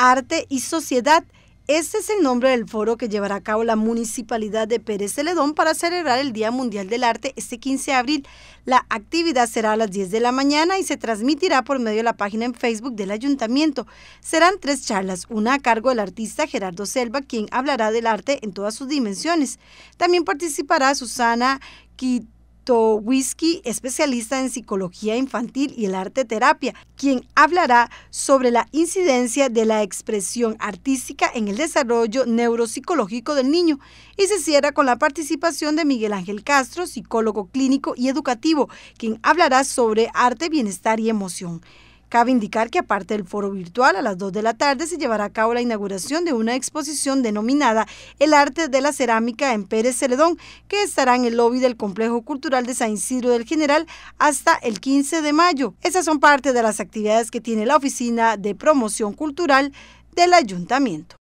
Arte y Sociedad. Este es el nombre del foro que llevará a cabo la Municipalidad de Pérez Celedón para celebrar el Día Mundial del Arte este 15 de abril. La actividad será a las 10 de la mañana y se transmitirá por medio de la página en Facebook del Ayuntamiento. Serán tres charlas, una a cargo del artista Gerardo Selva, quien hablará del arte en todas sus dimensiones. También participará Susana Quito Whisky, especialista en psicología infantil y el arte terapia, quien hablará sobre la incidencia de la expresión artística en el desarrollo neuropsicológico del niño. Y se cierra con la participación de Miguel Ángel Castro, psicólogo clínico y educativo, quien hablará sobre arte, bienestar y emoción. Cabe indicar que aparte del foro virtual, a las 2 de la tarde se llevará a cabo la inauguración de una exposición denominada El arte de la cerámica en Pérez Celedón, que estará en el lobby del Complejo Cultural de San Isidro del General hasta el 15 de mayo. Esas son parte de las actividades que tiene la Oficina de Promoción Cultural del Ayuntamiento.